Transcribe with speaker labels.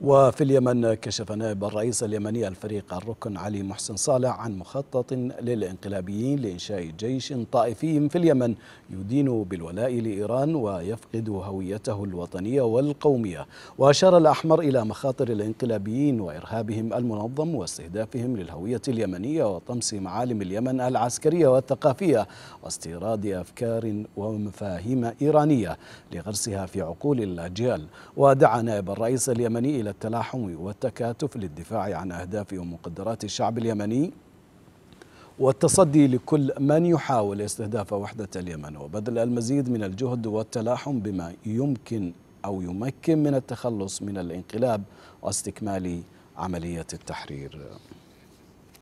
Speaker 1: وفي اليمن كشف نائب الرئيس اليمني الفريق الركن علي محسن صالح عن مخطط للانقلابيين لإنشاء جيش طائفي في اليمن يدين بالولاء لإيران ويفقد هويته الوطنية والقومية وأشار الأحمر إلى مخاطر الانقلابيين وإرهابهم المنظم واستهدافهم للهوية اليمنية وطمس معالم اليمن العسكرية والثقافية واستيراد أفكار ومفاهيم إيرانية لغرسها في عقول الأجيال ودعا نائب الرئيس اليمني إلى التلاحم والتكاتف للدفاع عن أهداف ومقدرات الشعب اليمني والتصدي لكل من يحاول استهداف وحدة اليمن وبذل المزيد من الجهد والتلاحم بما يمكن أو يمكن من التخلص من الانقلاب واستكمال عملية التحرير